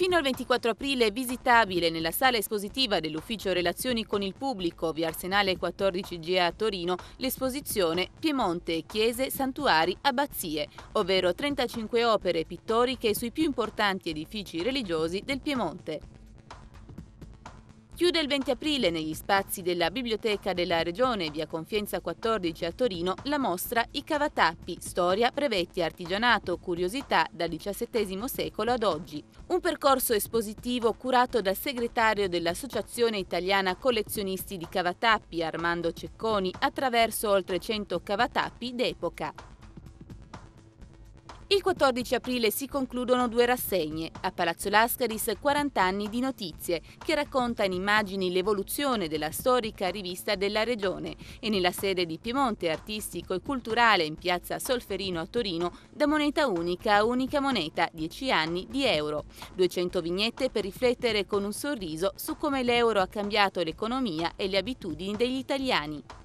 Fino al 24 aprile è visitabile nella sala espositiva dell'Ufficio Relazioni con il Pubblico, via Arsenale 14G a Torino, l'esposizione Piemonte, Chiese, Santuari, Abbazie, ovvero 35 opere pittoriche sui più importanti edifici religiosi del Piemonte. Chiude il 20 aprile negli spazi della Biblioteca della Regione, via Confienza 14 a Torino, la mostra I Cavatappi, storia, brevetti, artigianato, curiosità dal XVII secolo ad oggi. Un percorso espositivo curato dal segretario dell'Associazione Italiana Collezionisti di Cavatappi, Armando Cecconi, attraverso oltre 100 cavatappi d'epoca. Il 14 aprile si concludono due rassegne, a Palazzo Lascaris 40 anni di notizie, che racconta in immagini l'evoluzione della storica rivista della regione e nella sede di Piemonte Artistico e Culturale in piazza Solferino a Torino da moneta unica a unica moneta, 10 anni di euro. 200 vignette per riflettere con un sorriso su come l'euro ha cambiato l'economia e le abitudini degli italiani.